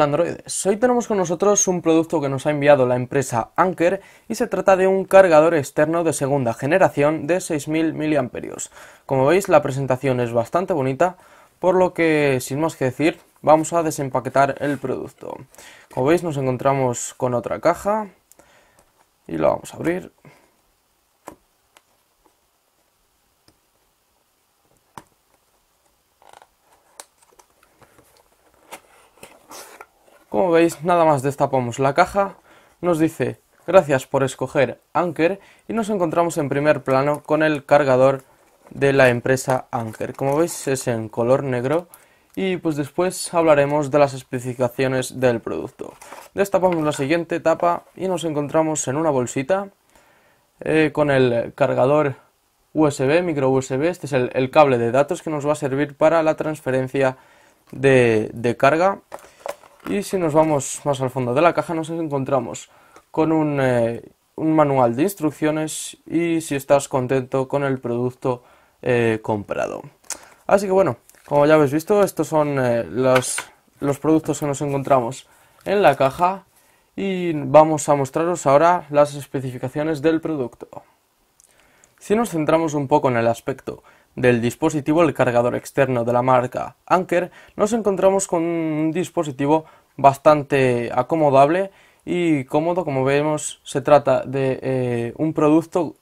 Hola hoy tenemos con nosotros un producto que nos ha enviado la empresa Anker y se trata de un cargador externo de segunda generación de 6000 mAh. Como veis la presentación es bastante bonita, por lo que sin más que decir vamos a desempaquetar el producto. Como veis nos encontramos con otra caja y la vamos a abrir. Como veis, nada más destapamos la caja, nos dice gracias por escoger Anker y nos encontramos en primer plano con el cargador de la empresa Anker. Como veis es en color negro y pues después hablaremos de las especificaciones del producto. Destapamos la siguiente tapa y nos encontramos en una bolsita eh, con el cargador USB, micro USB, este es el, cable de datos que nos va a servir para la transferencia de carga y si nos vamos más al fondo de la caja nos encontramos con un, eh, manual de instrucciones y si estás contento con el producto eh, comprado. Así que bueno, como ya habéis visto, estos son eh, los productos que nos encontramos en la caja y vamos a mostraros ahora las especificaciones del producto. Si nos centramos un poco en el aspecto del dispositivo el cargador externo de la marca Anker, nos encontramos con un dispositivo bastante acomodable y cómodo. Como vemos, se trata de eh, un producto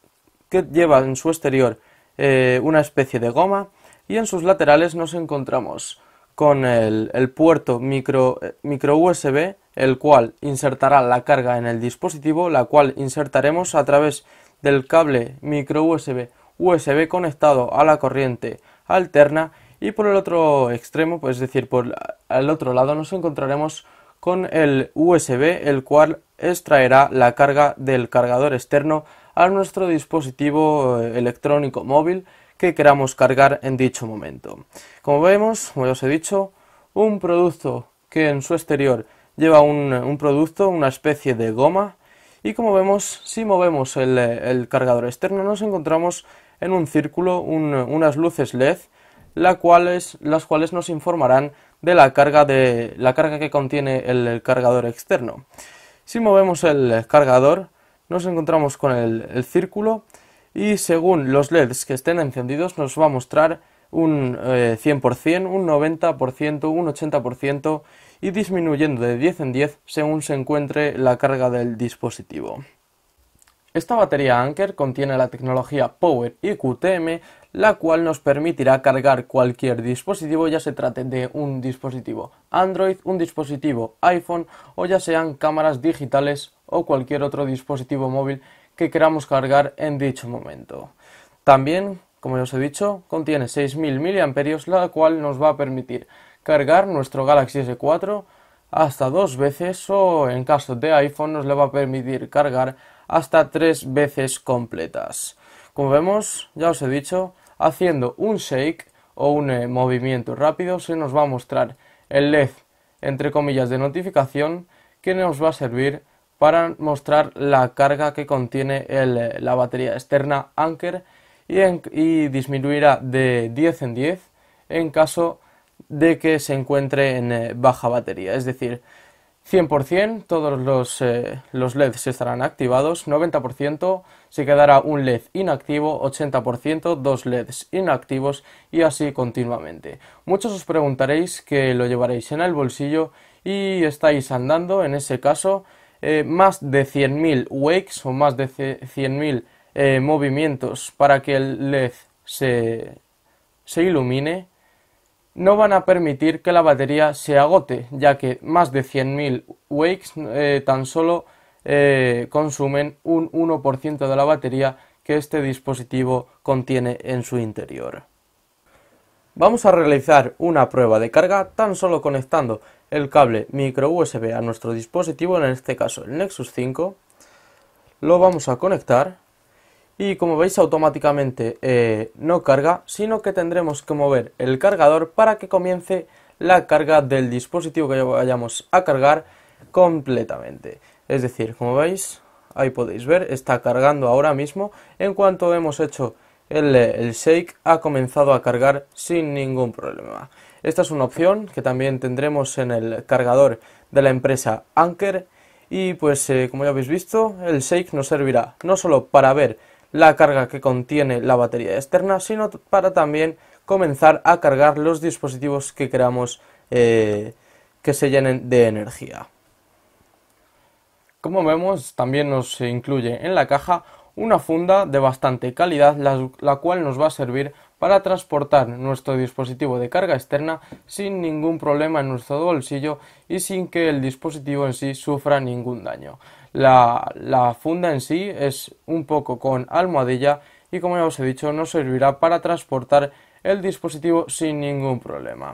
que lleva en su exterior eh, una especie de goma y en sus laterales nos encontramos con el, puerto micro, eh, micro USB, el cual insertará la carga en el dispositivo, la cual insertaremos a través del cable micro USB USB conectado a la corriente alterna y por el otro extremo, pues, es decir, por el otro lado nos encontraremos con el USB, el cual extraerá la carga del cargador externo a nuestro dispositivo eh, electrónico móvil que queramos cargar en dicho momento. Como vemos, como ya os he dicho, un producto que en su exterior lleva un, producto, una especie de goma, y como vemos, si movemos el, el cargador externo nos encontramos en un círculo unas luces LED, las cuales nos informarán de la carga, que contiene el cargador externo. Si movemos el cargador, nos encontramos con el, círculo y según los LEDs que estén encendidos nos va a mostrar un 100%, eh, un 90%, un 80% y disminuyendo de 10 en 10 según se encuentre la carga del dispositivo. Esta batería Anker contiene la tecnología Power IQTM la cual nos permitirá cargar cualquier dispositivo, ya se trate de un dispositivo Android, un dispositivo iPhone o ya sean cámaras digitales o cualquier otro dispositivo móvil que queramos cargar en dicho momento. También, como ya os he dicho, contiene 6.000 mAh, la cual nos va a permitir cargar nuestro Galaxy S4 hasta dos veces o en caso de iPhone nos le va a permitir cargar hasta tres veces completas. Como vemos, ya os he dicho, haciendo un shake o un eh, movimiento rápido se nos va a mostrar el LED entre comillas de notificación que nos va a servir para mostrar la carga que contiene eh, la batería externa Anker y, y disminuirá de 10 en 10 en caso de que se encuentre en eh, baja batería, es decir, 100% todos los, eh, los, LEDs estarán activados, 90% se quedará un LED inactivo, 80% dos LEDs inactivos y así continuamente. Muchos os preguntaréis que lo llevaréis en el bolsillo y estáis andando, en ese caso, eh, más de 100.000 wakes o más de 100.000 movimientos para que el LED se, se ilumine no van a permitir que la batería se agote, ya que más de 100.000 wakes eh, tan solo eh, consumen un 1% de la batería que este dispositivo contiene en su interior. Vamos a realizar una prueba de carga tan solo conectando el cable micro USB a nuestro dispositivo, en este caso el Nexus 5. Lo vamos a conectar y como veis automáticamente eh, no carga, sino que tendremos que mover el cargador para que comience la carga del dispositivo que vayamos a cargar completamente. Es decir, como veis, ahí podéis ver, está cargando ahora mismo. En cuanto hemos hecho el, shake, ha comenzado a cargar sin ningún problema. Esta es una opción que también tendremos en el cargador de la empresa Anker. Y pues eh, como ya habéis visto, el shake nos servirá no solo para ver la carga que contiene la batería externa, sino para también comenzar a cargar los dispositivos que queramos eh, que se llenen de energía. Como vemos, también nos incluye en la caja una funda de bastante calidad, la cual nos va a servir para transportar nuestro dispositivo de carga externa sin ningún problema en nuestro bolsillo y sin que el dispositivo en sí sufra ningún daño. La, funda en sí es un poco con almohadilla y como ya os he dicho nos servirá para transportar el dispositivo sin ningún problema.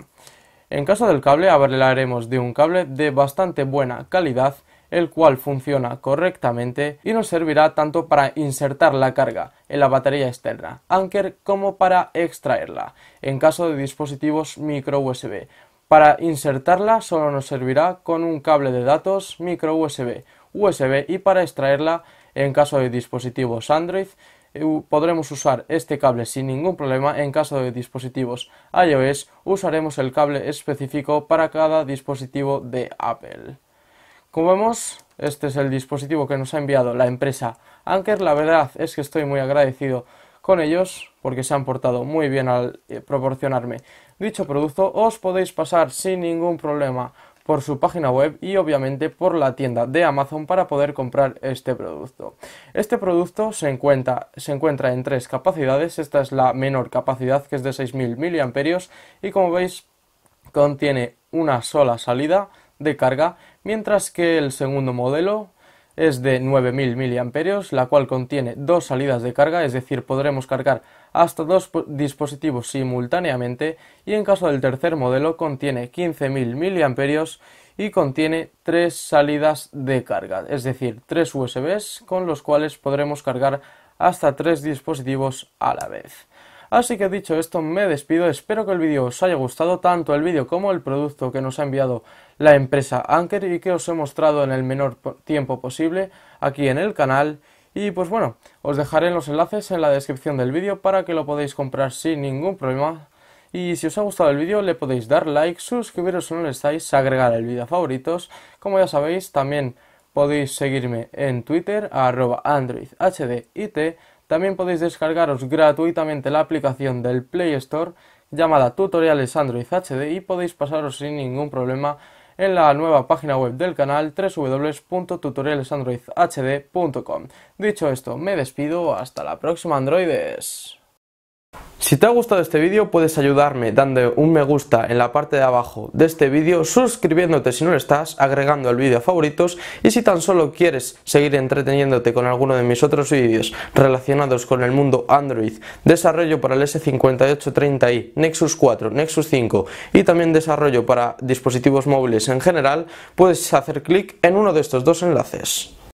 En caso del cable hablaremos de un cable de bastante buena calidad el cual funciona correctamente y nos servirá tanto para insertar la carga en la batería externa Anker como para extraerla en caso de dispositivos micro USB. Para insertarla solo nos servirá con un cable de datos micro USB USB y para extraerla en caso de dispositivos Android eh, podremos usar este cable sin ningún problema. En caso de dispositivos iOS usaremos el cable específico para cada dispositivo de Apple. Como vemos, este es el dispositivo que nos ha enviado la empresa Anker. La verdad es que estoy muy agradecido con ellos porque se han portado muy bien al eh, proporcionarme dicho producto. Os podéis pasar sin ningún problema por su página web y obviamente por la tienda de Amazon para poder comprar este producto. Este producto se encuentra, en tres capacidades, esta es la menor capacidad que es de 6.000 mAh y como veis contiene una sola salida de carga, mientras que el segundo modelo es de 9.000 mAh, la cual contiene dos salidas de carga, es decir, podremos cargar hasta dos dispositivos simultáneamente y en caso del tercer modelo contiene 15.000 mAh y contiene tres salidas de carga, es decir, tres USBs con los cuales podremos cargar hasta tres dispositivos a la vez. Así que dicho esto me despido, espero que el vídeo os haya gustado, tanto el vídeo como el producto que nos ha enviado la empresa Anker y que os he mostrado en el menor tiempo posible aquí en el canal. Y pues bueno, os dejaré los enlaces en la descripción del vídeo para que lo podáis comprar sin ningún problema. Y si os ha gustado el vídeo le podéis dar like, suscribiros si no lo estáis, agregar el vídeo a favoritos. Como ya sabéis también podéis seguirme en Twitter arroba androidhdit también podéis descargaros gratuitamente la aplicación del Play Store llamada Tutoriales Android HD y podéis pasaros sin ningún problema en la nueva página web del canal www.tutorialesandroidhd.com. Dicho esto, me despido, hasta la próxima androides. Si te ha gustado este vídeo puedes ayudarme dando un me gusta en la parte de abajo de este vídeo, suscribiéndote si no lo estás, agregando el vídeo a favoritos y si tan solo quieres seguir entreteniéndote con alguno de mis otros vídeos relacionados con el mundo Android, desarrollo para el S5830i, Nexus 4, Nexus 5 y también desarrollo para dispositivos móviles en general, puedes hacer clic en uno de estos dos enlaces.